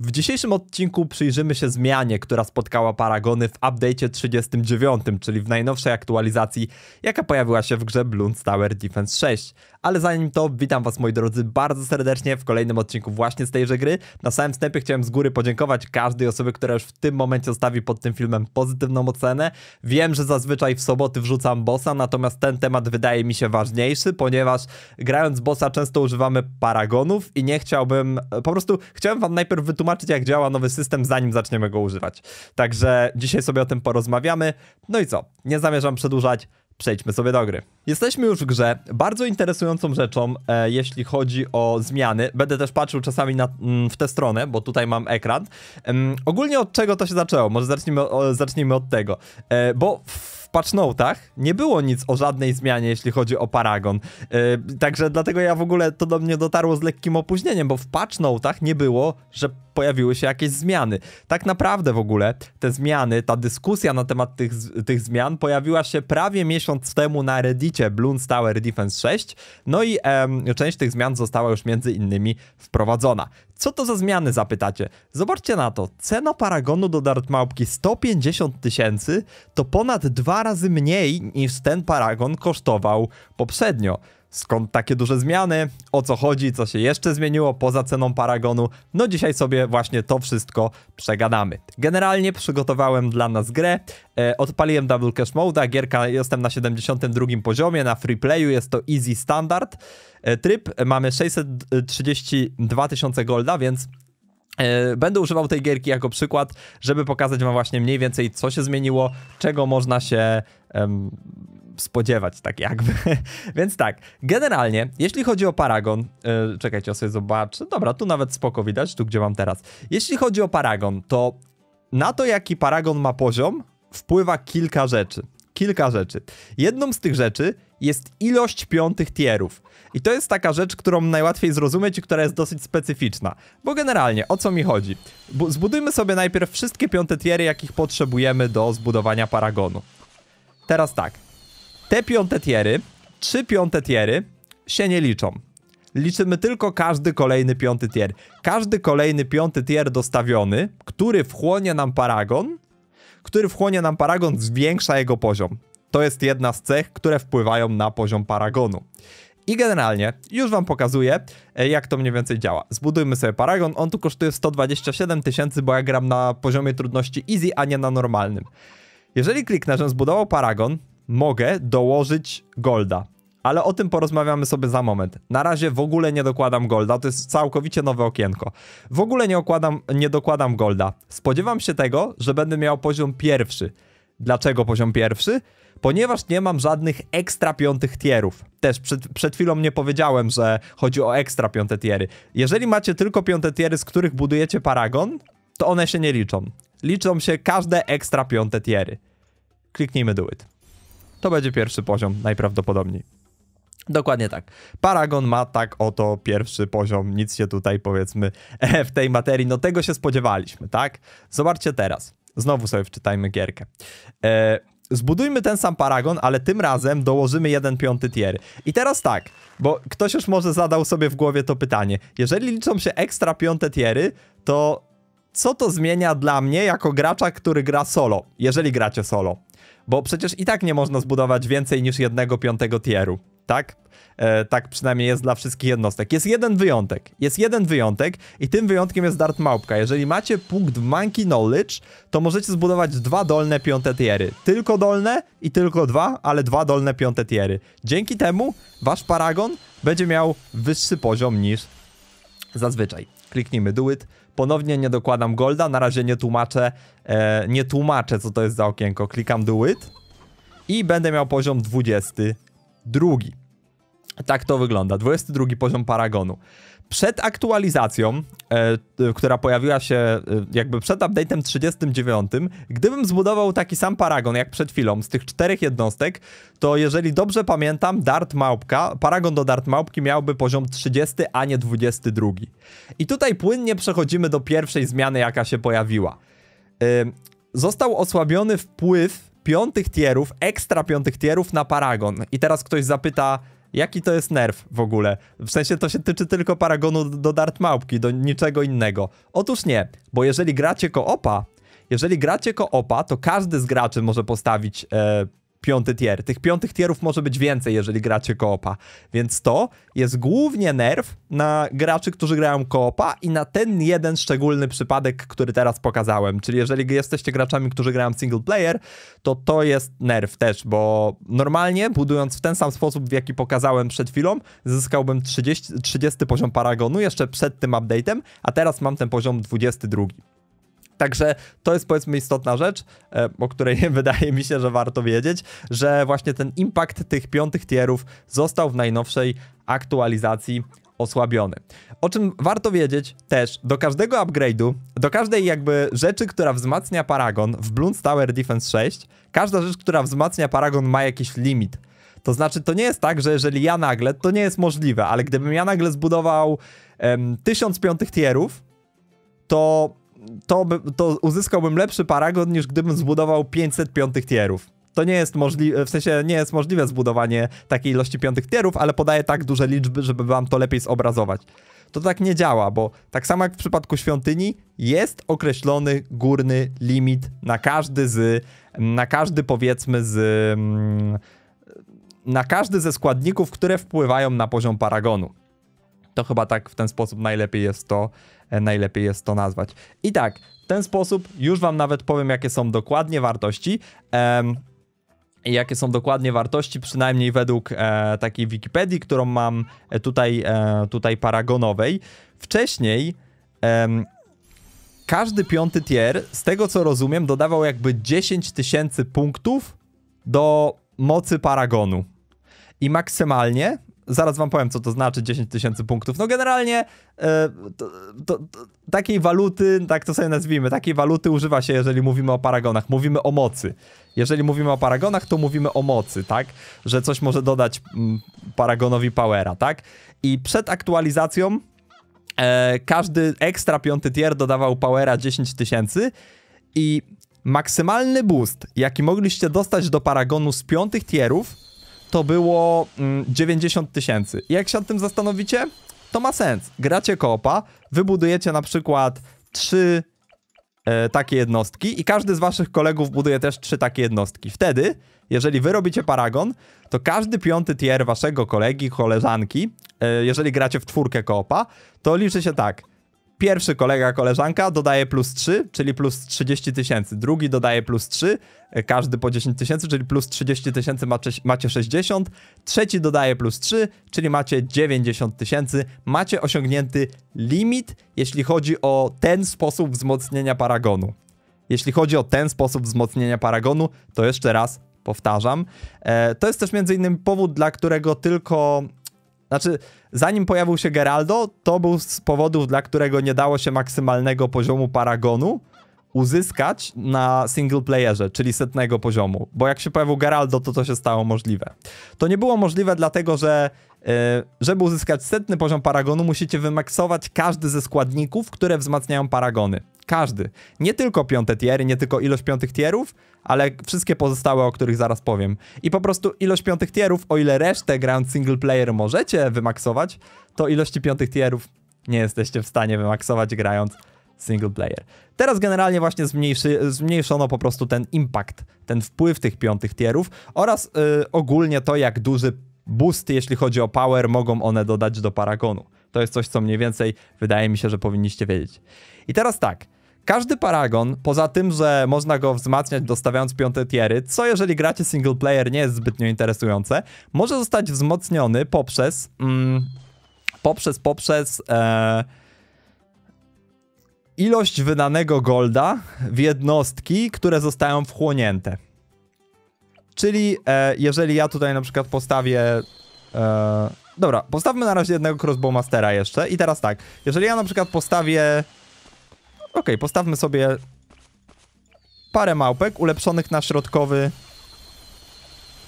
W dzisiejszym odcinku przyjrzymy się zmianie, która spotkała Paragony w update'cie 39, czyli w najnowszej aktualizacji, jaka pojawiła się w grze Blunt Tower Defense 6. Ale zanim to, witam was moi drodzy bardzo serdecznie w kolejnym odcinku właśnie z tejże gry. Na samym wstępie chciałem z góry podziękować każdej osobie, która już w tym momencie zostawi pod tym filmem pozytywną ocenę. Wiem, że zazwyczaj w soboty wrzucam bossa, natomiast ten temat wydaje mi się ważniejszy, ponieważ grając bossa często używamy Paragonów i nie chciałbym, po prostu chciałem wam najpierw wytłumaczyć, wytłumaczyć, jak działa nowy system, zanim zaczniemy go używać. Także dzisiaj sobie o tym porozmawiamy. No i co? Nie zamierzam przedłużać. Przejdźmy sobie do gry. Jesteśmy już w grze. Bardzo interesującą rzeczą, e, jeśli chodzi o zmiany. Będę też patrzył czasami na, mm, w tę stronę, bo tutaj mam ekran. ogólnie od czego to się zaczęło? Może zacznijmy, o, zacznijmy od tego. E, bo w patchnotach nie było nic o żadnej zmianie, jeśli chodzi o Paragon. E, także dlatego ja w ogóle to do mnie dotarło z lekkim opóźnieniem, bo w patchnotach nie było, że pojawiły się jakieś zmiany. Tak naprawdę w ogóle te zmiany, ta dyskusja na temat tych, tych zmian pojawiła się prawie miesiąc temu na reddicie Bloons Tower Defense 6, no i em, część tych zmian została już między innymi wprowadzona. Co to za zmiany zapytacie? Zobaczcie na to, cena paragonu do dart małpki 150 tysięcy to ponad dwa razy mniej niż ten paragon kosztował poprzednio. Skąd takie duże zmiany? O co chodzi? Co się jeszcze zmieniło poza ceną Paragonu? No dzisiaj sobie właśnie to wszystko przegadamy. Generalnie przygotowałem dla nas grę. E, odpaliłem Double Cash Mode, gierka jestem na 72 poziomie, na free playu jest to Easy Standard. E, tryb e, mamy 632 tysiące golda, więc e, Będę używał tej gierki jako przykład, żeby pokazać Wam właśnie mniej więcej, co się zmieniło, czego można się spodziewać, tak jakby. Więc tak, generalnie, jeśli chodzi o Paragon, yy, czekajcie, ja sobie zobaczę. Dobra, tu nawet spoko widać, tu gdzie mam teraz. Jeśli chodzi o Paragon, to na to, jaki Paragon ma poziom, wpływa kilka rzeczy. Kilka rzeczy. Jedną z tych rzeczy jest ilość piątych tierów. I to jest taka rzecz, którą najłatwiej zrozumieć i która jest dosyć specyficzna. Bo generalnie, o co mi chodzi? zbudujmy sobie najpierw wszystkie piąte tiery, jakich potrzebujemy do zbudowania paragonu. Teraz tak, te piąte tiery, trzy piąte tiery się nie liczą. Liczymy tylko każdy kolejny piąty tier. Każdy kolejny piąty tier dostawiony, który wchłonie nam paragon, który wchłonie nam paragon, zwiększa jego poziom. To jest jedna z cech, które wpływają na poziom paragonu. I generalnie, już wam pokazuję, e, jak to mniej więcej działa. Zbudujmy sobie paragon, on tu kosztuje 127 tysięcy, bo ja gram na poziomie trudności easy, a nie na normalnym. Jeżeli kliknę, że zbudował paragon, mogę dołożyć golda. Ale o tym porozmawiamy sobie za moment. Na razie w ogóle nie dokładam golda, to jest całkowicie nowe okienko. W ogóle nie, okładam, nie dokładam golda. Spodziewam się tego, że będę miał poziom pierwszy. Dlaczego poziom pierwszy? ponieważ nie mam żadnych ekstra piątych tierów. Też przed, przed chwilą nie powiedziałem, że chodzi o ekstra piąte tiery. Jeżeli macie tylko piąte tiery, z których budujecie paragon, to one się nie liczą. Liczą się każde ekstra piąte tiery. Kliknijmy do it to będzie pierwszy poziom najprawdopodobniej. Dokładnie tak. Paragon ma tak oto pierwszy poziom, nic się tutaj powiedzmy w tej materii, no tego się spodziewaliśmy, tak? Zobaczcie teraz. Znowu sobie wczytajmy gierkę. E, zbudujmy ten sam paragon, ale tym razem dołożymy jeden piąty tier. I teraz tak, bo ktoś już może zadał sobie w głowie to pytanie. Jeżeli liczą się ekstra piąte tiery, to co to zmienia dla mnie jako gracza, który gra solo, jeżeli gracie solo? bo przecież i tak nie można zbudować więcej niż jednego piątego tieru, tak? E, tak przynajmniej jest dla wszystkich jednostek. Jest jeden wyjątek, jest jeden wyjątek i tym wyjątkiem jest Dart Małpka. Jeżeli macie punkt Monkey Knowledge, to możecie zbudować dwa dolne piąte tiery. Tylko dolne i tylko dwa, ale dwa dolne piąte tiery. Dzięki temu wasz paragon będzie miał wyższy poziom niż zazwyczaj. Kliknijmy do it. Ponownie nie dokładam golda, na razie nie tłumaczę, e, nie tłumaczę co to jest za okienko. Klikam do it i będę miał poziom 22. Tak to wygląda, 22 poziom paragonu. Przed aktualizacją, e, która pojawiła się e, jakby przed update'em 39, gdybym zbudował taki sam paragon jak przed chwilą z tych czterech jednostek, to jeżeli dobrze pamiętam, Dart Małpka, paragon do Dart Małpki miałby poziom 30, a nie 22. I tutaj płynnie przechodzimy do pierwszej zmiany, jaka się pojawiła. E, został osłabiony wpływ piątych tierów, ekstra piątych tierów na paragon. I teraz ktoś zapyta, Jaki to jest nerw w ogóle? W sensie to się tyczy tylko paragonu do dart małpki, do niczego innego. Otóż nie, bo jeżeli gracie koopa, jeżeli gracie koopa, to każdy z graczy może postawić e, piąty tier. Tych piątych tierów może być więcej, jeżeli gracie koopa. Więc to jest głównie nerw na graczy, którzy grają koopa i na ten jeden szczególny przypadek, który teraz pokazałem. Czyli jeżeli jesteście graczami, którzy grają single player, to to jest nerw też, bo normalnie budując w ten sam sposób, w jaki pokazałem przed chwilą, zyskałbym 30, 30 poziom paragonu jeszcze przed tym update'em, a teraz mam ten poziom 22. Także to jest powiedzmy istotna rzecz, e, o której wydaje mi się, że warto wiedzieć, że właśnie ten impact tych piątych tierów został w najnowszej aktualizacji osłabiony. O czym warto wiedzieć też, do każdego upgrade'u, do każdej jakby rzeczy, która wzmacnia Paragon w Bloons Tower Defense 6, każda rzecz, która wzmacnia Paragon ma jakiś limit. To znaczy, to nie jest tak, że jeżeli ja nagle, to nie jest możliwe, ale gdybym ja nagle zbudował um, 1000 piątych tierów, to to, by, to uzyskałbym lepszy paragon niż gdybym zbudował 500 piątych tierów. To nie jest możliwe, w sensie nie jest możliwe zbudowanie takiej ilości piątych tierów, ale podaję tak duże liczby, żeby wam to lepiej zobrazować. To tak nie działa, bo tak samo jak w przypadku świątyni, jest określony górny limit na każdy z, na każdy powiedzmy z, mm, na każdy ze składników, które wpływają na poziom paragonu. To chyba tak w ten sposób najlepiej jest to, e, najlepiej jest to nazwać. I tak, w ten sposób już wam nawet powiem, jakie są dokładnie wartości. Um, jakie są dokładnie wartości, przynajmniej według e, takiej Wikipedii, którą mam e, tutaj, e, tutaj paragonowej. Wcześniej każdy piąty tier, z tego co rozumiem, dodawał jakby 10 tysięcy punktów do mocy paragonu. I maksymalnie zaraz wam powiem, co to znaczy 10 tysięcy punktów. No generalnie e, to, to, to, takiej waluty, tak to sobie nazwijmy, takiej waluty używa się, jeżeli mówimy o paragonach. Mówimy o mocy. Jeżeli mówimy o paragonach, to mówimy o mocy, tak? Że coś może dodać m, mm, paragonowi powera, tak? I przed aktualizacją e, każdy ekstra piąty tier dodawał powera 10 tysięcy i maksymalny boost, jaki mogliście dostać do paragonu z piątych tierów, to było 90 mm, tysięcy. Jak się nad tym zastanowicie, to ma sens. Gracie koopa, wybudujecie na przykład trzy e, takie jednostki i każdy z waszych kolegów buduje też trzy takie jednostki. Wtedy, jeżeli wy robicie paragon, to każdy piąty tier waszego kolegi, koleżanki, e, jeżeli gracie w czwórkę koopa, to liczy się tak – Pierwszy kolega, koleżanka dodaje plus 3, czyli plus 30 tysięcy. Drugi dodaje plus 3, e, każdy po 10 tysięcy, czyli plus 30 tysięcy macie 60. Trzeci dodaje plus 3, czyli macie 90 tysięcy. Macie osiągnięty limit, jeśli chodzi o ten sposób wzmocnienia paragonu. Jeśli chodzi o ten sposób wzmocnienia paragonu, to jeszcze raz powtarzam. E, to jest też między innymi powód, dla którego tylko znaczy, zanim pojawił się Geraldo, to był z powodów, dla którego nie dało się maksymalnego poziomu Paragonu uzyskać na single playerze, czyli setnego poziomu. Bo jak się pojawił Geraldo, to to się stało możliwe. To nie było możliwe dlatego, że e, żeby uzyskać setny poziom Paragonu, musicie wymaksować każdy ze składników, które wzmacniają Paragony. Każdy. Nie tylko piąte tiery, nie tylko ilość piątych tierów, ale wszystkie pozostałe, o których zaraz powiem. I po prostu ilość piątych tierów, o ile resztę grając single player możecie wymaksować, to ilości piątych tierów nie jesteście w stanie wymaksować grając single player. Teraz generalnie właśnie zmniejszy, zmniejszono po prostu ten impact, ten wpływ tych piątych tierów oraz yy, ogólnie to, jak duży boost, jeśli chodzi o power, mogą one dodać do paragonu. To jest coś, co mniej więcej wydaje mi się, że powinniście wiedzieć. I teraz tak, każdy paragon, poza tym, że można go wzmacniać dostawiając piąte tiery, co jeżeli gracie single player nie jest zbytnio interesujące, może zostać wzmocniony poprzez... Mm, poprzez, poprzez... E, ilość wydanego golda w jednostki, które zostają wchłonięte. Czyli e, jeżeli ja tutaj na przykład postawię... E, dobra, postawmy na razie jednego crossbowmastera jeszcze i teraz tak, jeżeli ja na przykład postawię Ok, postawmy sobie parę małpek ulepszonych na środkowy...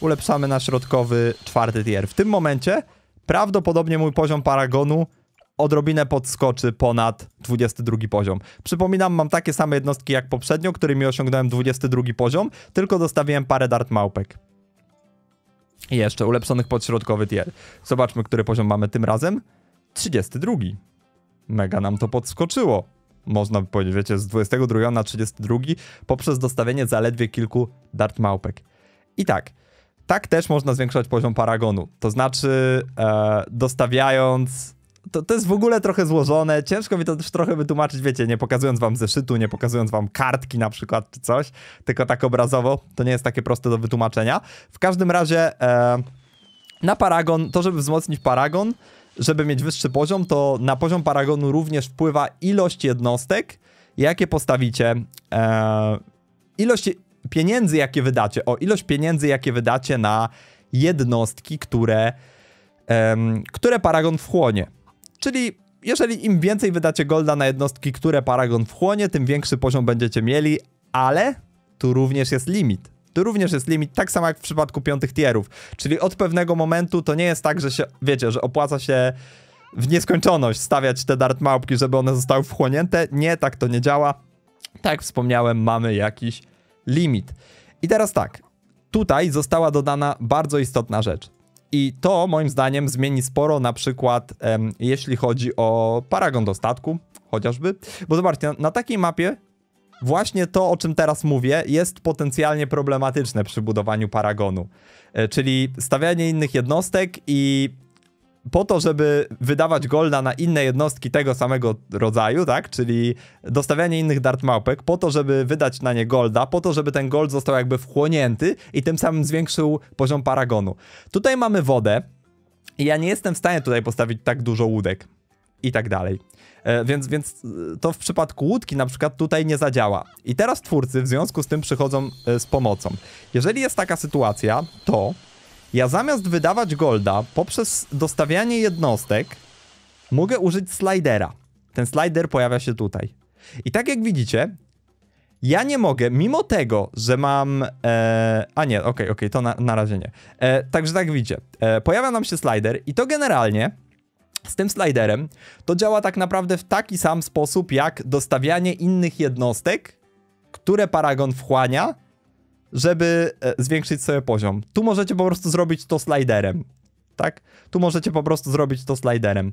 Ulepszamy na środkowy czwarty tier. W tym momencie prawdopodobnie mój poziom paragonu odrobinę podskoczy ponad 22 poziom. Przypominam, mam takie same jednostki jak poprzednio, którymi osiągnąłem 22 poziom, tylko dostawiłem parę dart małpek. I jeszcze ulepszonych podśrodkowy tier. Zobaczmy, który poziom mamy tym razem. 32. Mega nam to podskoczyło można by powiedzieć, wiecie, z 22 na 32 poprzez dostawienie zaledwie kilku dart małpek. I tak, tak też można zwiększać poziom paragonu. To znaczy, e, dostawiając. To, to jest w ogóle trochę złożone. Ciężko mi to też trochę wytłumaczyć, wiecie, nie pokazując wam zeszytu, nie pokazując wam kartki na przykład czy coś, tylko tak obrazowo. To nie jest takie proste do wytłumaczenia. W każdym razie, e, na paragon, to żeby wzmocnić paragon, żeby mieć wyższy poziom, to na poziom paragonu również wpływa ilość jednostek, jakie postawicie, e, ilość pieniędzy, jakie wydacie, o ilość pieniędzy, jakie wydacie na jednostki, które, e, które paragon wchłonie. Czyli jeżeli im więcej wydacie golda na jednostki, które paragon wchłonie, tym większy poziom będziecie mieli, ale tu również jest limit również jest limit, tak samo jak w przypadku piątych tierów. Czyli od pewnego momentu to nie jest tak, że się, wiecie, że opłaca się w nieskończoność stawiać te dart małpki, żeby one zostały wchłonięte. Nie, tak to nie działa. Tak jak wspomniałem, mamy jakiś limit. I teraz tak, tutaj została dodana bardzo istotna rzecz. I to moim zdaniem zmieni sporo, na przykład em, jeśli chodzi o paragon dostatku, chociażby. Bo zobaczcie, na, na takiej mapie właśnie to, o czym teraz mówię, jest potencjalnie problematyczne przy budowaniu paragonu. E, czyli stawianie innych jednostek i po to, żeby wydawać golda na inne jednostki tego samego rodzaju, tak? Czyli dostawianie innych dart po to, żeby wydać na nie golda, po to, żeby ten gold został jakby wchłonięty i tym samym zwiększył poziom paragonu. Tutaj mamy wodę i ja nie jestem w stanie tutaj postawić tak dużo łódek i tak dalej. E, więc, więc e, to w przypadku łódki na przykład tutaj nie zadziała. I teraz twórcy w związku z tym przychodzą e, z pomocą. Jeżeli jest taka sytuacja, to ja zamiast wydawać golda poprzez dostawianie jednostek, mogę użyć slidera. Ten slider pojawia się tutaj. I tak jak widzicie, ja nie mogę, mimo tego, że mam... E, a nie, okej, okay, okej, okay, to na, na razie nie. E, także tak widzicie, e, pojawia nam się slider i to generalnie z tym sliderem, to działa tak naprawdę w taki sam sposób jak dostawianie innych jednostek, które paragon wchłania, żeby e, zwiększyć sobie poziom. Tu możecie po prostu zrobić to sliderem. Tak? Tu możecie po prostu zrobić to sliderem.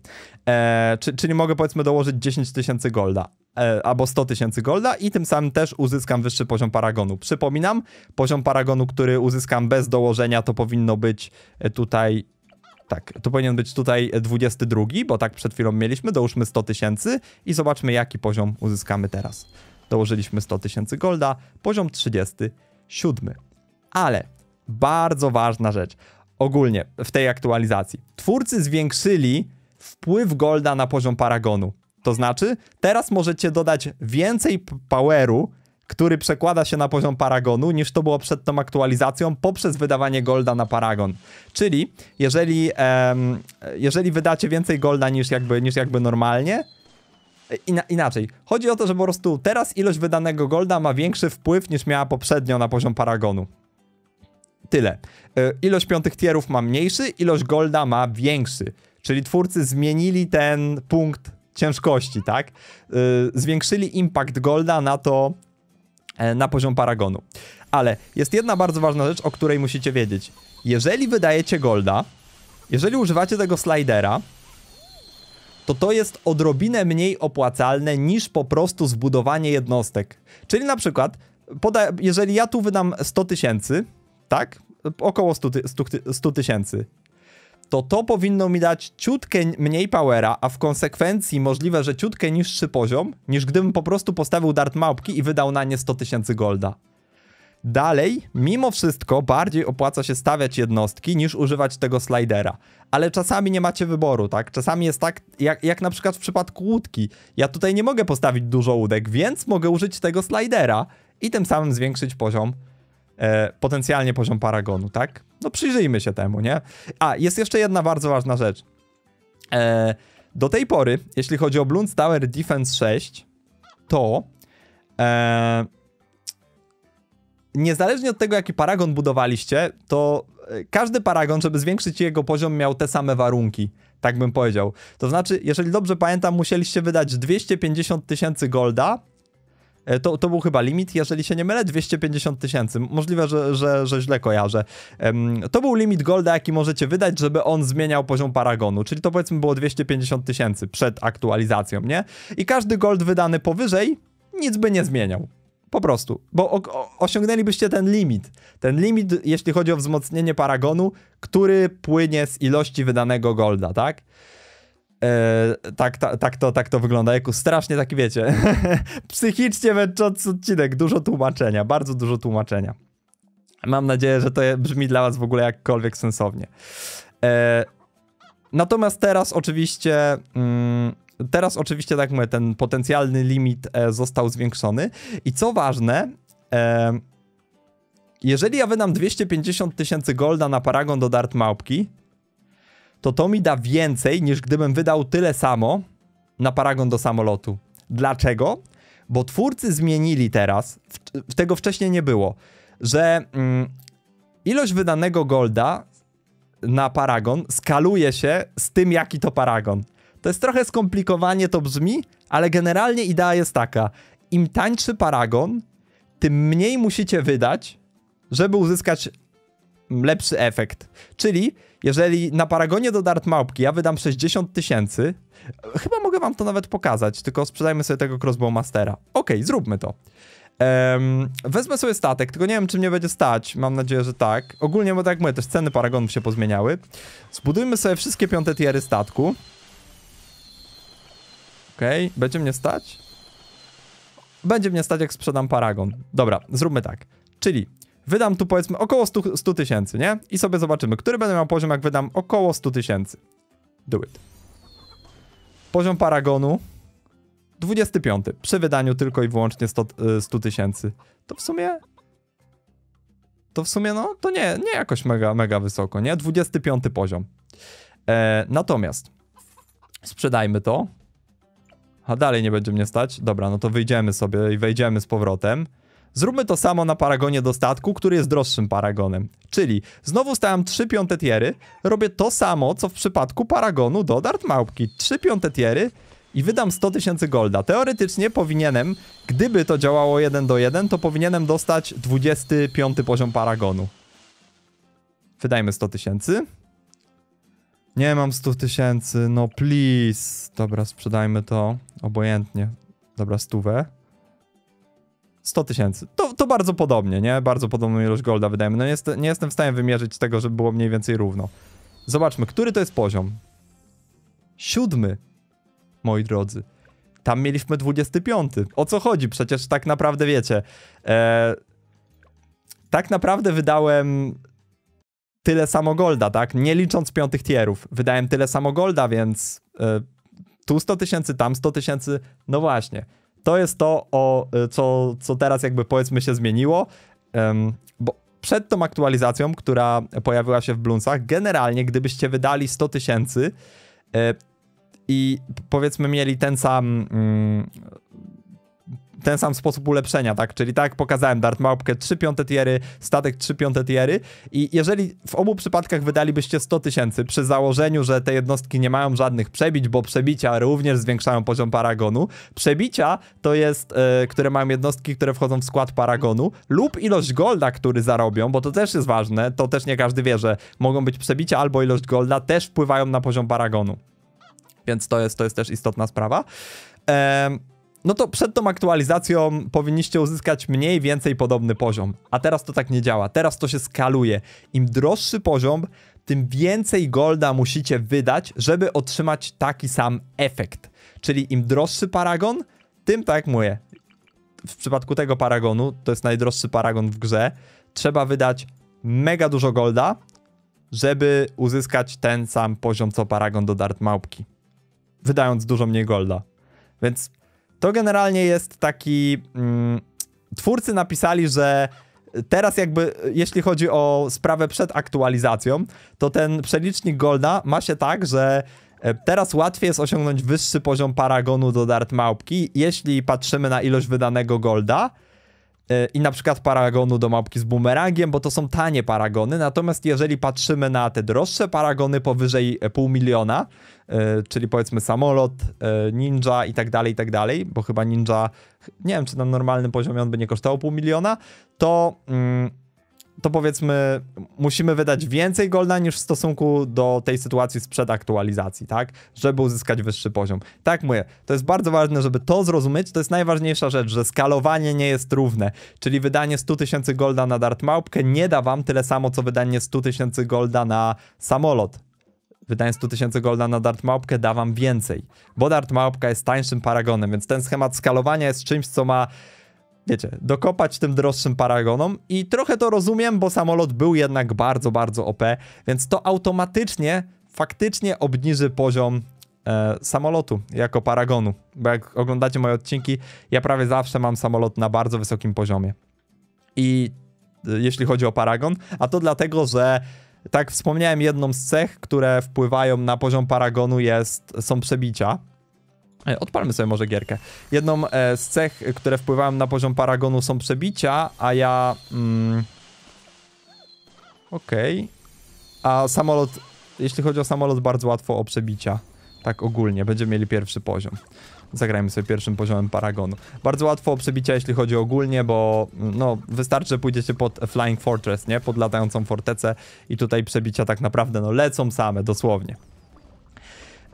E, czy, czyli mogę powiedzmy dołożyć 10 tysięcy golda e, albo 100 tysięcy golda i tym samym też uzyskam wyższy poziom paragonu. Przypominam, poziom paragonu, który uzyskam bez dołożenia to powinno być e, tutaj tak, to powinien być tutaj 22, bo tak przed chwilą mieliśmy. Dołóżmy 100 tysięcy i zobaczmy, jaki poziom uzyskamy teraz. Dołożyliśmy 100 tysięcy golda, poziom 37. Ale bardzo ważna rzecz ogólnie w tej aktualizacji. Twórcy zwiększyli wpływ golda na poziom paragonu. To znaczy, teraz możecie dodać więcej poweru który przekłada się na poziom paragonu, niż to było przed tą aktualizacją, poprzez wydawanie golda na paragon. Czyli jeżeli, jeżeli wydacie więcej golda niż jakby, niż jakby normalnie, inaczej. Chodzi o to, że po prostu teraz ilość wydanego golda ma większy wpływ niż miała poprzednio na poziom paragonu. Tyle. E, ilość piątych tierów ma mniejszy, ilość golda ma większy. Czyli twórcy zmienili ten punkt ciężkości, tak? E, zwiększyli impact golda na to, E, na poziom paragonu. Ale jest jedna bardzo ważna rzecz, o której musicie wiedzieć. Jeżeli wydajecie golda, jeżeli używacie tego slidera, to to jest odrobinę mniej opłacalne niż po prostu zbudowanie jednostek. Czyli na przykład, jeżeli ja tu wydam 100 tysięcy, tak? Około 100 tysięcy to to powinno mi dać ciutkę mniej powera, a w konsekwencji możliwe, że ciutkę niższy poziom, niż gdybym po prostu postawił dart małpki i wydał na nie 100 tysięcy golda. Dalej, mimo wszystko, bardziej opłaca się stawiać jednostki niż używać tego slidera. Ale czasami nie macie wyboru, tak? Czasami jest tak, jak, jak na przykład w przypadku łódki. Ja tutaj nie mogę postawić dużo łódek, więc mogę użyć tego slidera i tym samym zwiększyć poziom e, potencjalnie poziom paragonu, tak? No przyjrzyjmy się temu, nie? A, jest jeszcze jedna bardzo ważna rzecz. E, do tej pory, jeśli chodzi o Blunt Tower Defense 6, to e, niezależnie od tego, jaki paragon budowaliście, to e, każdy paragon, żeby zwiększyć jego poziom, miał te same warunki. Tak bym powiedział. To znaczy, jeżeli dobrze pamiętam, musieliście wydać 250 tysięcy golda E, to, to był chyba limit, jeżeli się nie mylę, 250 tysięcy. Możliwe, że, że, że źle kojarzę. To był limit golda, jaki możecie wydać, żeby on zmieniał poziom paragonu, czyli to powiedzmy było 250 tysięcy przed aktualizacją, nie? I każdy gold wydany powyżej nic by nie zmieniał. Po prostu, bo osiągnęlibyście ten limit. Ten limit, jeśli chodzi o wzmocnienie paragonu, który płynie z ilości wydanego golda, tak? E, tak, ta, tak, to, tak to wygląda. Jaku strasznie taki wiecie. Psychicznie męczący odcinek. Dużo tłumaczenia, bardzo dużo tłumaczenia. Mam nadzieję, że to brzmi dla Was w ogóle jakkolwiek sensownie. E, natomiast teraz oczywiście. Mm, teraz oczywiście, tak mówię, ten potencjalny limit e, został zwiększony. I co ważne, e, jeżeli ja wydam 250 tysięcy golda na paragon do dart małpki, to to mi da więcej niż gdybym wydał tyle samo na paragon do samolotu. Dlaczego? Bo twórcy zmienili teraz, w, tego wcześniej nie było, że mm, ilość wydanego golda na paragon skaluje się z tym, jaki to paragon. To jest trochę skomplikowanie to brzmi, ale generalnie idea jest taka. Im tańszy paragon, tym mniej musicie wydać, żeby uzyskać mm, lepszy efekt. Czyli jeżeli na paragonie do Dart Małpki ja wydam 60 tysięcy, chyba mogę wam to nawet pokazać, tylko sprzedajmy sobie tego Crossbow Mastera. Okej, okay, zróbmy to. Um, wezmę sobie statek, tylko nie wiem, czy mnie będzie stać. Mam nadzieję, że tak. Ogólnie, bo tak jak mówię, też ceny paragonów się pozmieniały. Zbudujmy sobie wszystkie piąte tiery statku. Okej, okay. będzie mnie stać? Będzie mnie stać, jak sprzedam paragon. Dobra, zróbmy tak. Czyli wydam tu powiedzmy około 100 tysięcy, nie? I sobie zobaczymy, który będę miał poziom, jak wydam około 100 tysięcy. Do it. Poziom Paragonu. 25. Przy wydaniu tylko i wyłącznie 100 y, tysięcy. To w sumie... To w sumie, no, to nie, nie jakoś mega, mega wysoko, nie? 25 poziom. E, natomiast sprzedajmy to. A dalej nie będzie mnie stać. Dobra, no to wyjdziemy sobie i wejdziemy z powrotem. Zróbmy to samo na paragonie do statku, który jest droższym paragonem. Czyli znowu stałem 3 piąte tiery, robię to samo, co w przypadku paragonu do dart małpki. 3 piąte tiery i wydam 100 tysięcy golda. Teoretycznie powinienem, gdyby to działało 1 do 1, to powinienem dostać 25 poziom paragonu. Wydajmy 100 tysięcy. Nie mam 100 tysięcy, no please. Dobra, sprzedajmy to obojętnie. Dobra, stówę. 100 tysięcy. To, to bardzo podobnie, nie? Bardzo podobną ilość golda wydajemy. No nie, jest, nie jestem w stanie wymierzyć tego, żeby było mniej więcej równo. Zobaczmy, który to jest poziom. Siódmy, moi drodzy. Tam mieliśmy 25. O co chodzi? Przecież tak naprawdę wiecie. E, tak naprawdę wydałem tyle samo golda, tak? Nie licząc piątych tierów. Wydałem tyle samo golda, więc e, tu 100 tysięcy, tam 100 tysięcy. No właśnie to jest to, o, e, co, co teraz jakby powiedzmy się zmieniło, um, bo przed tą aktualizacją, która pojawiła się w Bluncach, generalnie gdybyście wydali 100 tysięcy, e, i powiedzmy mieli ten sam, mm, ten sam sposób ulepszenia, tak? Czyli tak jak pokazałem, Dart Małpkę 3 piąte tiery, statek 3 piąte tiery i jeżeli w obu przypadkach wydalibyście 100 tysięcy przy założeniu, że te jednostki nie mają żadnych przebić, bo przebicia również zwiększają poziom paragonu, przebicia to jest, yy, które mają jednostki, które wchodzą w skład paragonu lub ilość golda, który zarobią, bo to też jest ważne, to też nie każdy wie, że mogą być przebicia albo ilość golda też wpływają na poziom paragonu. Więc to jest, to jest też istotna sprawa. Ehm, no to przed tą aktualizacją powinniście uzyskać mniej więcej podobny poziom. A teraz to tak nie działa. Teraz to się skaluje. Im droższy poziom, tym więcej golda musicie wydać, żeby otrzymać taki sam efekt. Czyli im droższy paragon, tym tak jak mówię, w przypadku tego paragonu, to jest najdroższy paragon w grze, trzeba wydać mega dużo golda, żeby uzyskać ten sam poziom co paragon do dart małpki. Wydając dużo mniej golda. Więc to generalnie jest taki... Mm, twórcy napisali, że teraz jakby, jeśli chodzi o sprawę przed aktualizacją, to ten przelicznik Golda ma się tak, że e, teraz łatwiej jest osiągnąć wyższy poziom paragonu do Dart Małpki, jeśli patrzymy na ilość wydanego Golda, E, i na przykład paragonu do mapki z bumerangiem, bo to są tanie paragony. Natomiast jeżeli patrzymy na te droższe paragony powyżej e, pół miliona, e, czyli powiedzmy samolot, ninja i tak dalej, i tak dalej, bo chyba ninja, nie wiem czy na normalnym poziomie on by nie kosztował pół miliona, to. Mm, to powiedzmy musimy wydać więcej golda niż w stosunku do tej sytuacji sprzed aktualizacji, tak? Żeby uzyskać wyższy poziom. Tak mówię, to jest bardzo ważne, żeby to zrozumieć, to jest najważniejsza rzecz, że skalowanie nie jest równe, czyli wydanie 100 tysięcy golda na dart małpkę nie da wam tyle samo, co wydanie 100 tysięcy golda na samolot, wydanie 100 tysięcy golda na dart małpkę da wam więcej, bo dart małpka jest tańszym paragonem, więc ten schemat skalowania jest czymś, co ma wiecie, dokopać tym droższym paragonom i trochę to rozumiem, bo samolot był jednak bardzo, bardzo OP, więc to automatycznie faktycznie obniży poziom e, samolotu jako paragonu, bo jak oglądacie moje odcinki, ja prawie zawsze mam samolot na bardzo wysokim poziomie. I e, jeśli chodzi o paragon, a to dlatego, że tak wspomniałem, jedną z cech, które wpływają na poziom paragonu jest, są przebicia, E, odpalmy sobie może gierkę. Jedną e, z cech, które wpływają na poziom paragonu są przebicia, a ja... Mm, Okej. Okay. A samolot, jeśli chodzi o samolot, bardzo łatwo o przebicia. Tak ogólnie, będziemy mieli pierwszy poziom. Zagrajmy sobie pierwszym poziomem paragonu. Bardzo łatwo o przebicia, jeśli chodzi ogólnie, bo no, wystarczy, że pójdziecie pod Flying Fortress, nie? Pod latającą fortecę i tutaj przebicia tak naprawdę no, lecą same, dosłownie.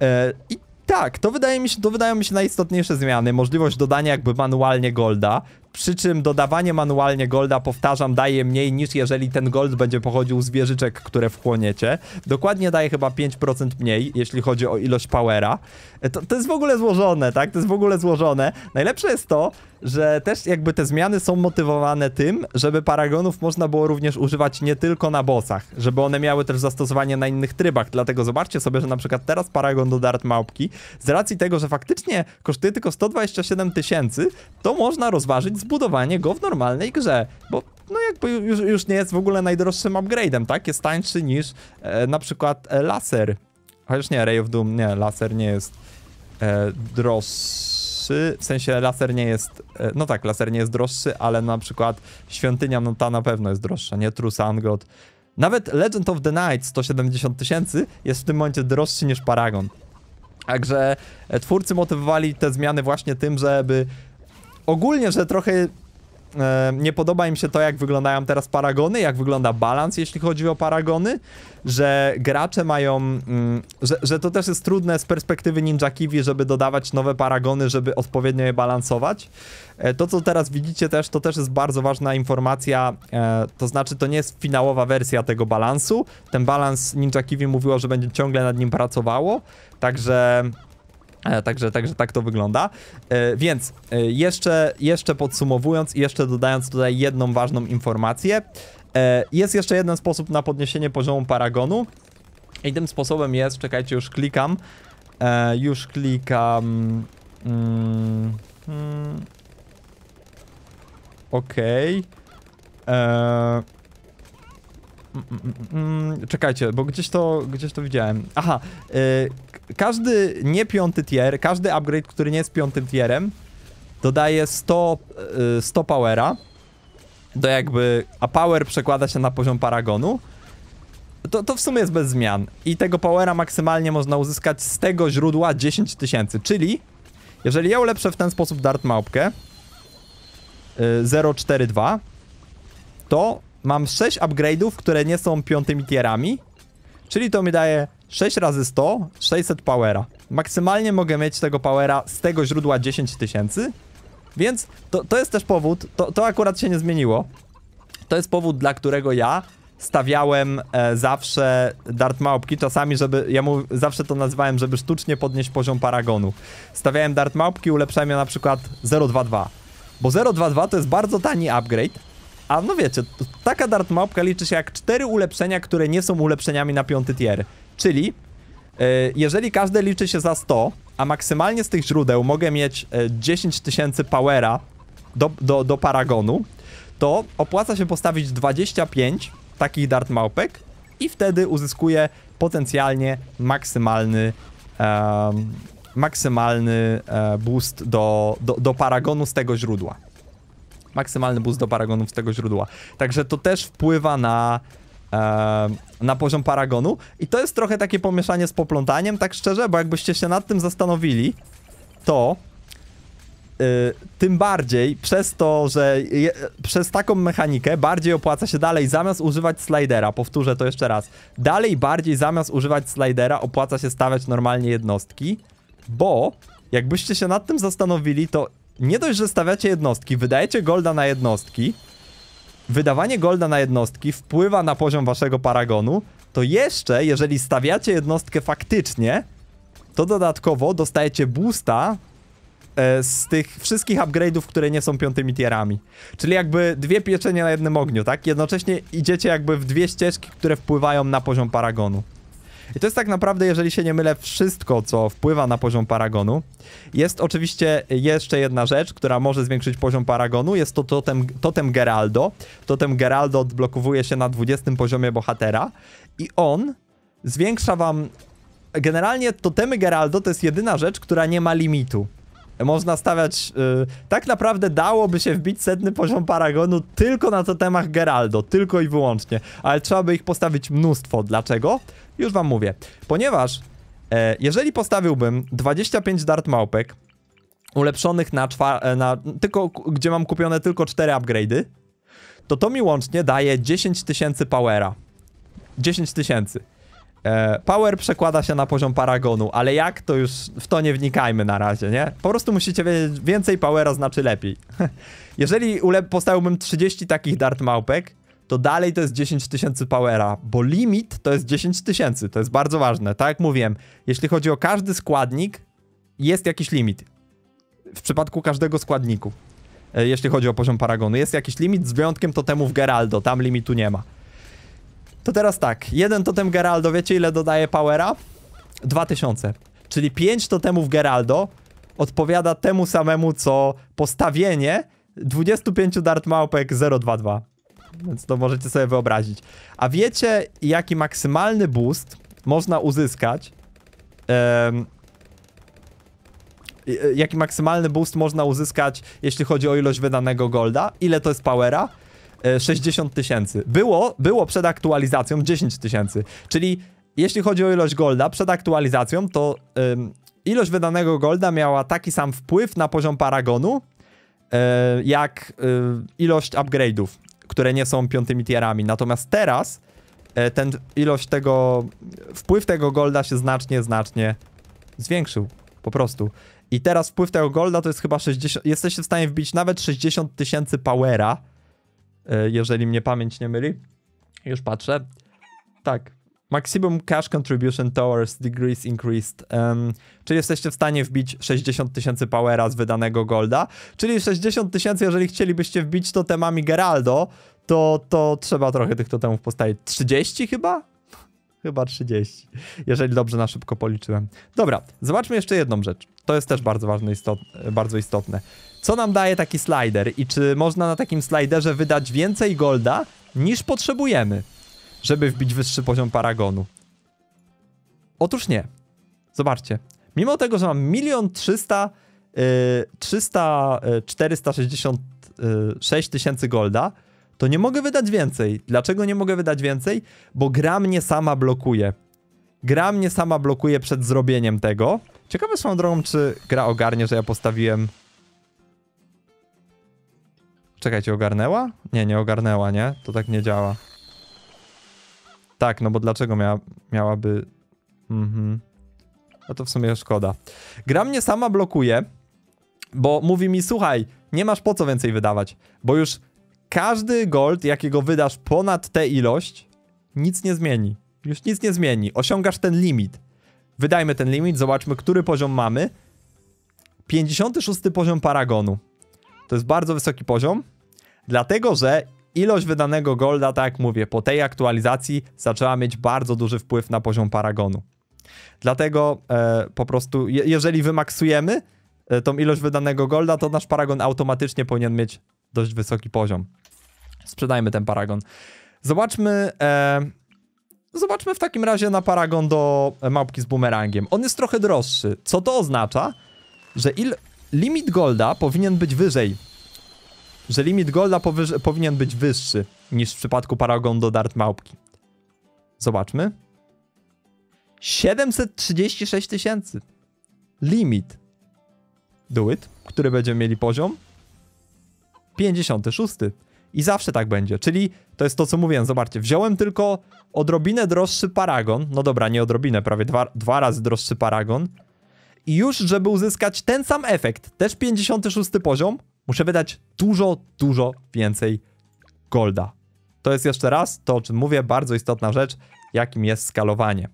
E, I tak, to wydaje mi się, to wydają mi się najistotniejsze zmiany. Możliwość dodania jakby manualnie golda, przy czym dodawanie manualnie golda, powtarzam, daje mniej niż jeżeli ten gold będzie pochodził z wieżyczek, które wchłoniecie. Dokładnie daje chyba 5% mniej, jeśli chodzi o ilość powera. E, to, to jest w ogóle złożone, tak? To jest w ogóle złożone. Najlepsze jest to, że też jakby te zmiany są motywowane tym, żeby paragonów można było również używać nie tylko na bossach, żeby one miały też zastosowanie na innych trybach. Dlatego zobaczcie sobie, że na przykład teraz paragon do dart małpki, z racji tego, że faktycznie kosztuje tylko 127 tysięcy, to można rozważyć zbudowanie go w normalnej grze, bo no jakby już, już nie jest w ogóle najdroższym upgrade'em, tak? Jest tańszy niż e, na przykład e, laser. Chociaż nie, Ray of Doom, nie, laser nie jest e, droższy, w sensie laser nie jest, e, no tak, laser nie jest droższy, ale na przykład świątynia, no ta na pewno jest droższa, nie? True god. Nawet Legend of the Night 170 tysięcy jest w tym momencie droższy niż Paragon. Także e, twórcy motywowali te zmiany właśnie tym, żeby ogólnie, że trochę e, nie podoba im się to, jak wyglądają teraz paragony, jak wygląda balans, jeśli chodzi o paragony, że gracze mają, mm, że, że to też jest trudne z perspektywy Ninja Kiwi, żeby dodawać nowe paragony, żeby odpowiednio je balansować. E, to, co teraz widzicie też, to też jest bardzo ważna informacja, e, to znaczy to nie jest finałowa wersja tego balansu. Ten balans Ninja Kiwi mówiło, że będzie ciągle nad nim pracowało, także E, także, także tak to wygląda. E, więc e, jeszcze, jeszcze podsumowując i jeszcze dodając tutaj jedną ważną informację. Jest jeszcze jeden sposób na podniesienie poziomu paragonu. I tym sposobem jest, czekajcie, już klikam. Już klikam. ok mm, hmm, Okej. Okay. Mm, czekajcie, bo gdzieś to, gdzieś to widziałem. Aha, yy, każdy nie piąty tier, każdy upgrade, który nie jest piątym tierem, dodaje 100, yy, 100 powera. Do jakby, a power przekłada się na poziom paragonu. To, to w sumie jest bez zmian. I tego powera maksymalnie można uzyskać z tego źródła 10 tysięcy, czyli jeżeli ja ulepszę w ten sposób dart małpkę 042, y, to Mam 6 upgrade'ów, które nie są piątymi tierami. Czyli to mi daje 6 razy 100, 600 powera. Maksymalnie mogę mieć tego powera z tego źródła 10 tysięcy. Więc to, to jest też powód, to, to akurat się nie zmieniło. To jest powód, dla którego ja stawiałem e, zawsze dart małpki, czasami żeby, ja mu zawsze to nazywałem, żeby sztucznie podnieść poziom paragonu. Stawiałem dart małpki, ulepszałem je na przykład 022. Bo 022 to jest bardzo tani upgrade, a no wiecie, taka dart liczy się jak cztery ulepszenia, które nie są ulepszeniami na piąty tier. Czyli e, jeżeli każde liczy się za 100, a maksymalnie z tych źródeł mogę mieć 10 e, tysięcy powera do, do, do paragonu, to opłaca się postawić 25 takich dart małpek i wtedy uzyskuję potencjalnie maksymalny um, maksymalny e, boost do, do, do paragonu z tego źródła maksymalny boost do paragonów z tego źródła. Także to też wpływa na, e, na poziom paragonu i to jest trochę takie pomieszanie z poplątaniem, tak szczerze, bo jakbyście się nad tym zastanowili, to e, tym bardziej przez to, że je, przez taką mechanikę bardziej opłaca się dalej zamiast używać slidera, powtórzę to jeszcze raz, dalej bardziej zamiast używać slidera opłaca się stawiać normalnie jednostki, bo jakbyście się nad tym zastanowili, to nie dość, że stawiacie jednostki, wydajecie golda na jednostki, wydawanie golda na jednostki wpływa na poziom waszego paragonu, to jeszcze, jeżeli stawiacie jednostkę faktycznie, to dodatkowo dostajecie boosta e, z tych wszystkich upgrade'ów, które nie są piątymi tierami. Czyli jakby dwie pieczenie na jednym ogniu, tak? Jednocześnie idziecie jakby w dwie ścieżki, które wpływają na poziom paragonu. I to jest tak naprawdę, jeżeli się nie mylę, wszystko, co wpływa na poziom paragonu. Jest oczywiście jeszcze jedna rzecz, która może zwiększyć poziom paragonu, jest to totem, totem Geraldo. Totem Geraldo odblokowuje się na 20 poziomie bohatera i on zwiększa wam... Generalnie totemy Geraldo to jest jedyna rzecz, która nie ma limitu można stawiać... Yy, tak naprawdę dałoby się wbić setny poziom Paragonu tylko na totemach Geraldo, tylko i wyłącznie. Ale trzeba by ich postawić mnóstwo. Dlaczego? Już wam mówię. Ponieważ e, jeżeli postawiłbym 25 dart małpek, ulepszonych na, e, na tylko, gdzie mam kupione tylko 4 upgrade'y, to to mi łącznie daje 10 tysięcy powera. 10 tysięcy. E, power przekłada się na poziom paragonu, ale jak to już w to nie wnikajmy na razie, nie? Po prostu musicie wiedzieć, więcej powera znaczy lepiej. Jeżeli postawiłbym 30 takich dart małpek, to dalej to jest 10 tysięcy powera, bo limit to jest 10 tysięcy, to jest bardzo ważne. Tak jak mówiłem, jeśli chodzi o każdy składnik, jest jakiś limit. W przypadku każdego składniku, e, jeśli chodzi o poziom paragonu, jest jakiś limit, z wyjątkiem to temu w Geraldo, tam limitu nie ma. To teraz tak, jeden totem Geraldo, wiecie ile dodaje powera? 2000. Czyli 5 totemów Geraldo odpowiada temu samemu, co postawienie 25 dart małpek 022. Więc to możecie sobie wyobrazić. A wiecie, jaki maksymalny boost można uzyskać? E, e, jaki maksymalny boost można uzyskać, jeśli chodzi o ilość wydanego golda? Ile to jest powera? 60 e, tysięcy. Było, było przed aktualizacją 10 tysięcy, czyli jeśli chodzi o ilość golda przed aktualizacją, to ym, ilość wydanego golda miała taki sam wpływ na poziom paragonu, yy, jak yy, ilość upgrade'ów, które nie są piątymi tierami. Natomiast teraz yy, ten ilość tego, wpływ tego golda się znacznie, znacznie zwiększył. Po prostu. I teraz wpływ tego golda to jest chyba 60, jesteście w stanie wbić nawet 60 tysięcy powera, E, jeżeli mnie pamięć nie myli. Już patrzę. Tak. Maximum cash contribution towards degrees increased. Um, czyli jesteście w stanie wbić 60 tysięcy powera z wydanego golda. Czyli 60 tysięcy, jeżeli chcielibyście wbić totemami Geraldo, to, to trzeba trochę tych totemów postawić. 30 chyba? Chyba 30, jeżeli dobrze na szybko policzyłem. Dobra, zobaczmy jeszcze jedną rzecz. To jest też bardzo ważne, bardzo istotne. Co nam daje taki slider i czy można na takim sliderze wydać więcej golda niż potrzebujemy, żeby wbić wyższy poziom paragonu? Otóż nie. Zobaczcie. Mimo tego, że mam 1 300 300 466 tysięcy golda, to nie mogę wydać więcej. Dlaczego nie mogę wydać więcej? Bo gra mnie sama blokuje. Gra mnie sama blokuje przed zrobieniem tego. Ciekawe swoją drogą, czy gra ogarnie, że ja postawiłem... Czekajcie, ogarnęła? Nie, nie ogarnęła, nie? To tak nie działa. Tak, no bo dlaczego mia miałaby... Mhm. No to w sumie szkoda. Gra mnie sama blokuje, bo mówi mi, słuchaj, nie masz po co więcej wydawać, bo już każdy gold, jakiego wydasz ponad tę ilość, nic nie zmieni. Już nic nie zmieni. Osiągasz ten limit. Wydajmy ten limit, zobaczmy, który poziom mamy. 56 poziom paragonu. To jest bardzo wysoki poziom, dlatego że ilość wydanego golda, tak jak mówię, po tej aktualizacji zaczęła mieć bardzo duży wpływ na poziom paragonu. Dlatego e, po prostu, je, jeżeli wymaksujemy e, tą ilość wydanego golda, to nasz paragon automatycznie powinien mieć dość wysoki poziom. Sprzedajmy ten paragon. Zobaczmy... E, zobaczmy w takim razie na paragon do małpki z bumerangiem. On jest trochę droższy, co to oznacza, że il, limit golda powinien być wyżej. Że limit golda powyż, powinien być wyższy niż w przypadku paragon do dart małpki. Zobaczmy. 736 tysięcy. Limit. Do it, który będziemy mieli poziom 56. I zawsze tak będzie, czyli to jest to, co mówiłem, zobaczcie, wziąłem tylko odrobinę droższy paragon, no dobra, nie odrobinę, prawie dwa, dwa razy droższy paragon, i już, żeby uzyskać ten sam efekt, też 56 poziom, muszę wydać dużo, dużo więcej golda. To jest jeszcze raz to, o czym mówię, bardzo istotna rzecz, jakim jest skalowanie.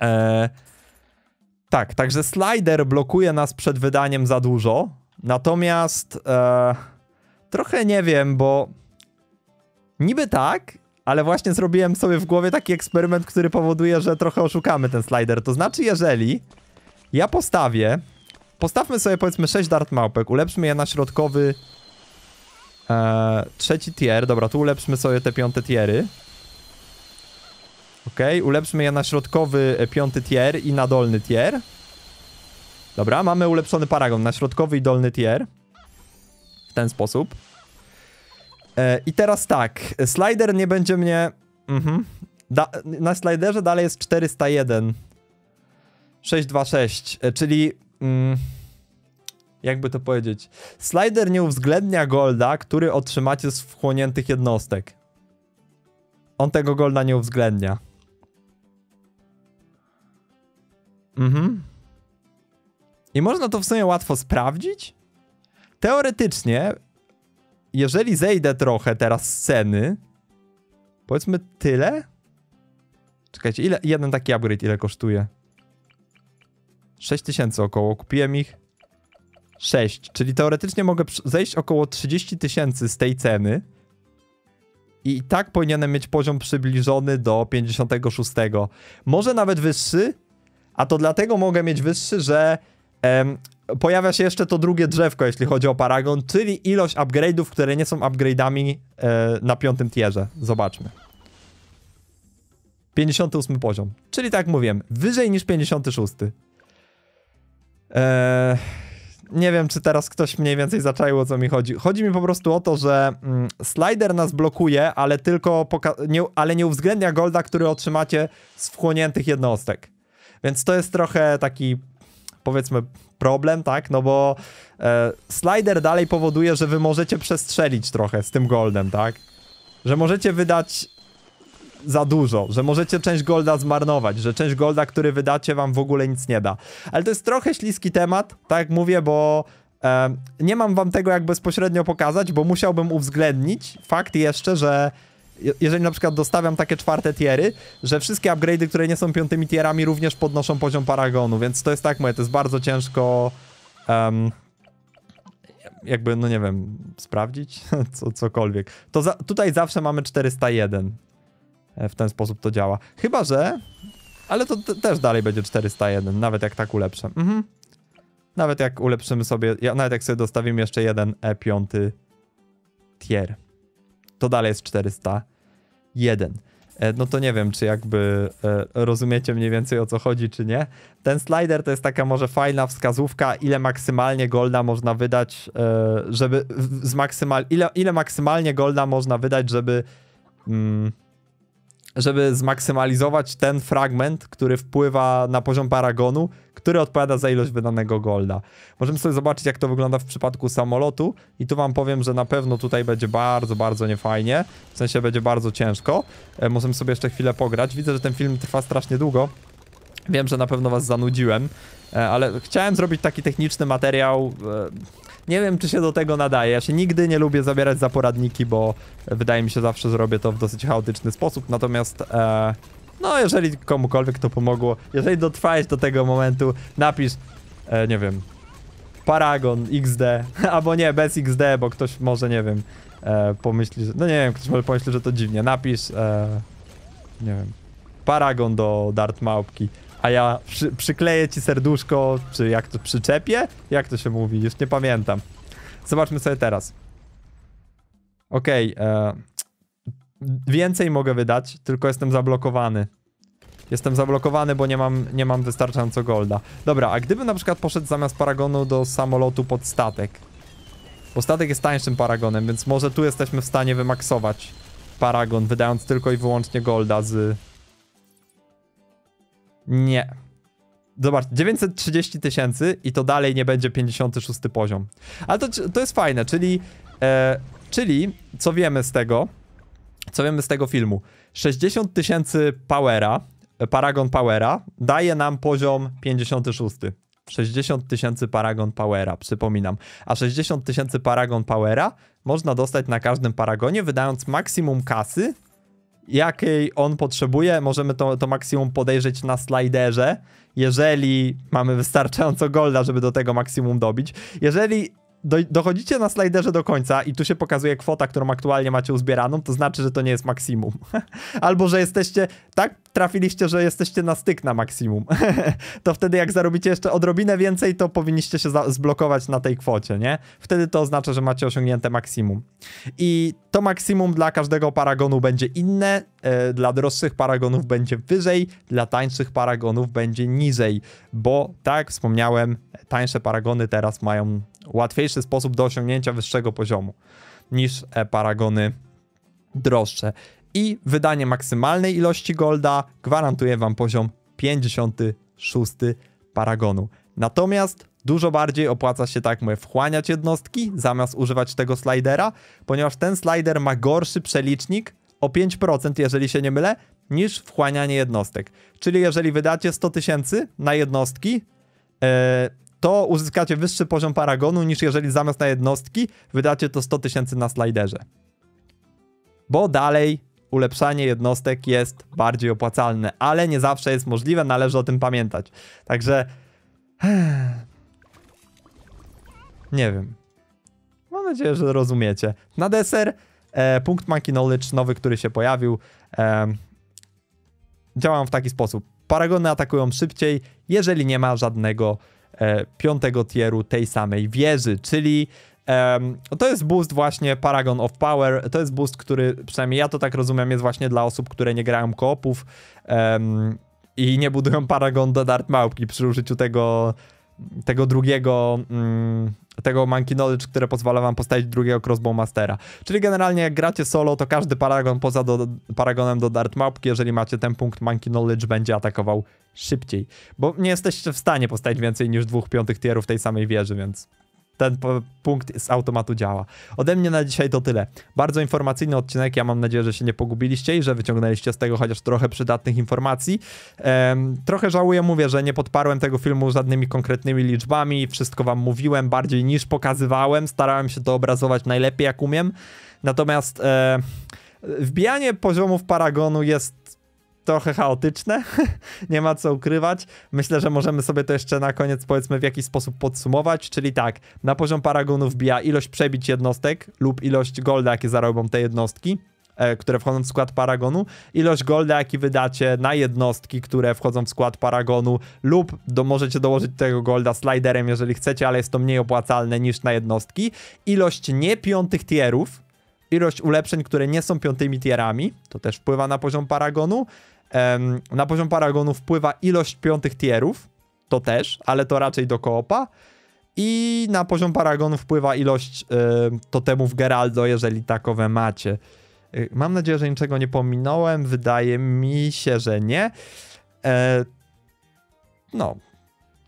Eee, tak, także slider blokuje nas przed wydaniem za dużo, natomiast... Eee, Trochę nie wiem, bo niby tak, ale właśnie zrobiłem sobie w głowie taki eksperyment, który powoduje, że trochę oszukamy ten slider. To znaczy, jeżeli ja postawię, postawmy sobie powiedzmy 6 dart małpek, ulepszmy je na środkowy e, trzeci tier, dobra, tu ulepszmy sobie te piąte tiery. Ok, ulepszmy je na środkowy e, piąty tier i na dolny tier. Dobra, mamy ulepszony paragon na środkowy i dolny tier w ten sposób. E, I teraz tak, slider nie będzie mnie... Mhm. Da, na sliderze dalej jest 401. 626, e, czyli... Mm, jakby to powiedzieć? Slider nie uwzględnia golda, który otrzymacie z wchłoniętych jednostek. On tego golda nie uwzględnia. Mhm. I można to w sumie łatwo sprawdzić? teoretycznie, jeżeli zejdę trochę teraz z ceny, powiedzmy tyle. Czekajcie, ile jeden taki upgrade ile kosztuje? 6000 około, kupiłem ich 6, czyli teoretycznie mogę zejść około 30 tysięcy z tej ceny i tak powinienem mieć poziom przybliżony do 56. Może nawet wyższy, a to dlatego mogę mieć wyższy, że em, pojawia się jeszcze to drugie drzewko, jeśli chodzi o Paragon, czyli ilość upgrade'ów, które nie są upgrade'ami e, na piątym tierze. Zobaczmy. 58 poziom, czyli tak mówiłem, wyżej niż 56. Eee, nie wiem, czy teraz ktoś mniej więcej zaczaił, o co mi chodzi. Chodzi mi po prostu o to, że mm, slider nas blokuje, ale tylko nie, ale nie uwzględnia golda, który otrzymacie z wchłoniętych jednostek. Więc to jest trochę taki, powiedzmy, problem, tak? No bo e, slider dalej powoduje, że wy możecie przestrzelić trochę z tym goldem, tak? Że możecie wydać za dużo, że możecie część golda zmarnować, że część golda, który wydacie wam w ogóle nic nie da. Ale to jest trochę śliski temat, tak jak mówię, bo e, nie mam wam tego jak bezpośrednio pokazać, bo musiałbym uwzględnić fakt jeszcze, że jeżeli na przykład dostawiam takie czwarte tiery, że wszystkie upgrade'y, które nie są piątymi tierami również podnoszą poziom paragonu, więc to jest tak moje, to jest bardzo ciężko um, jakby, no nie wiem, sprawdzić co, cokolwiek. To za, tutaj zawsze mamy 401. E, w ten sposób to działa. Chyba, że... Ale to też dalej będzie 401, nawet jak tak ulepszę. Mhm. Nawet jak ulepszymy sobie, ja, nawet jak sobie dostawimy jeszcze jeden E5 tier to dalej jest 401. E, no to nie wiem, czy jakby e, rozumiecie mniej więcej o co chodzi, czy nie. Ten slider to jest taka może fajna wskazówka, ile maksymalnie golda można wydać, e, żeby maksymal ile, ile maksymalnie golda można wydać, żeby mm, żeby zmaksymalizować ten fragment, który wpływa na poziom paragonu, który odpowiada za ilość wydanego golda. Możemy sobie zobaczyć, jak to wygląda w przypadku samolotu i tu wam powiem, że na pewno tutaj będzie bardzo, bardzo niefajnie, w sensie będzie bardzo ciężko. E, możemy sobie jeszcze chwilę pograć. Widzę, że ten film trwa strasznie długo. Wiem, że na pewno was zanudziłem, e, ale chciałem zrobić taki techniczny materiał... E, nie wiem, czy się do tego nadaje. Ja się nigdy nie lubię zabierać za poradniki, bo wydaje mi się zawsze zrobię to w dosyć chaotyczny sposób. Natomiast... E, no, jeżeli komukolwiek to pomogło, jeżeli dotrwałeś do tego momentu, napisz, e, nie wiem, Paragon XD, albo nie, bez XD, bo ktoś może, nie wiem, e, pomyśli, że, no nie wiem, ktoś może pomyśli, że to dziwnie, napisz, e, nie wiem, Paragon do Dart Małpki, a ja przy, przykleję ci serduszko, czy jak to przyczepię? Jak to się mówi? Już nie pamiętam. Zobaczmy sobie teraz. Okej, okay, e, więcej mogę wydać, tylko jestem zablokowany. Jestem zablokowany, bo nie mam, nie mam wystarczająco golda. Dobra, a gdybym na przykład poszedł zamiast paragonu do samolotu pod statek? Bo statek jest tańszym paragonem, więc może tu jesteśmy w stanie wymaksować paragon, wydając tylko i wyłącznie golda z nie. Zobacz, 930 tysięcy i to dalej nie będzie 56 poziom. Ale to, to jest fajne, czyli... E, czyli, co wiemy z tego? Co wiemy z tego filmu? 60 tysięcy powera, e, Paragon Powera, daje nam poziom 56. 60 tysięcy Paragon Powera, przypominam. A 60 tysięcy Paragon Powera można dostać na każdym Paragonie, wydając maksimum kasy jakiej on potrzebuje. Możemy to, to maksimum podejrzeć na sliderze, jeżeli mamy wystarczająco golda, żeby do tego maksimum dobić. Jeżeli do, dochodzicie na slajderze do końca i tu się pokazuje kwota, którą aktualnie macie uzbieraną, to znaczy, że to nie jest maksimum. Albo, że jesteście, tak trafiliście, że jesteście na styk na maksimum. to wtedy jak zarobicie jeszcze odrobinę więcej, to powinniście się zblokować na tej kwocie, nie? Wtedy to oznacza, że macie osiągnięte maksimum. I to maksimum dla każdego paragonu będzie inne, e, dla droższych paragonów będzie wyżej, dla tańszych paragonów będzie niżej, bo tak jak wspomniałem, tańsze paragony teraz mają łatwiejszy sposób do osiągnięcia wyższego poziomu niż e, paragony droższe. I wydanie maksymalnej ilości golda gwarantuje Wam poziom 56 paragonu. Natomiast dużo bardziej opłaca się, tak jak mówię, wchłaniać jednostki zamiast używać tego slidera, ponieważ ten slider ma gorszy przelicznik o 5%, jeżeli się nie mylę, niż wchłanianie jednostek. Czyli jeżeli wydacie 100 tysięcy na jednostki, e, to uzyskacie wyższy poziom paragonu niż jeżeli zamiast na jednostki wydacie to 100 tysięcy na sliderze. Bo dalej ulepszanie jednostek jest bardziej opłacalne, ale nie zawsze jest możliwe, należy o tym pamiętać. Także... Nie wiem. Mam nadzieję, że rozumiecie. Na deser e, punkt Monkey Knowledge nowy, który się pojawił. E, działam w taki sposób. Paragony atakują szybciej, jeżeli nie ma żadnego E, piątego tieru tej samej wieży, czyli um, to jest boost właśnie Paragon of Power, to jest boost, który przynajmniej ja to tak rozumiem jest właśnie dla osób, które nie grają koopów um, i nie budują Paragon do Dart Małpki przy użyciu tego, tego drugiego... Um, tego Monkey Knowledge, które pozwala wam postawić drugiego Crossbow Mastera. Czyli generalnie jak gracie solo, to każdy paragon poza do, paragonem do Dart jeżeli macie ten punkt Monkey Knowledge, będzie atakował szybciej. Bo nie jesteście w stanie postawić więcej niż dwóch piątych tierów tej samej wieży, więc ten punkt z automatu działa. Ode mnie na dzisiaj to tyle. Bardzo informacyjny odcinek, ja mam nadzieję, że się nie pogubiliście i że wyciągnęliście z tego chociaż trochę przydatnych informacji. trochę żałuję, mówię, że nie podparłem tego filmu żadnymi konkretnymi liczbami, wszystko wam mówiłem bardziej niż pokazywałem, starałem się to obrazować najlepiej jak umiem, natomiast e, wbijanie poziomów Paragonu jest trochę chaotyczne, nie ma co ukrywać. Myślę, że możemy sobie to jeszcze na koniec powiedzmy w jakiś sposób podsumować, czyli tak, na poziom paragonu wbija ilość przebić jednostek lub ilość golda, jakie zarobią te jednostki, e, które wchodzą w skład paragonu, ilość golda, jaki wydacie na jednostki, które wchodzą w skład paragonu, lub do, możecie dołożyć tego golda sliderem, jeżeli chcecie, ale jest to mniej opłacalne niż na jednostki, ilość nie piątych tierów, ilość ulepszeń, które nie są piątymi tierami, to też wpływa na poziom paragonu, na poziom paragonu wpływa ilość piątych tierów, to też, ale to raczej do koopa. I na poziom paragonu wpływa ilość totemów Geraldo, jeżeli takowe macie. Y, mam nadzieję, że niczego nie pominąłem. Wydaje mi się, że nie. E, no,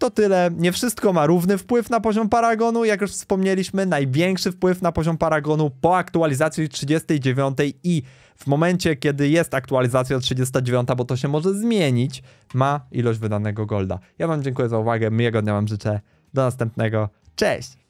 to tyle. Nie wszystko ma równy wpływ na poziom paragonu. Jak już wspomnieliśmy, największy wpływ na poziom paragonu po aktualizacji 39 i w momencie, kiedy jest aktualizacja 39, bo to się może zmienić, ma ilość wydanego golda. Ja wam dziękuję za uwagę. Miłego dnia wam życzę. Do następnego. Cześć!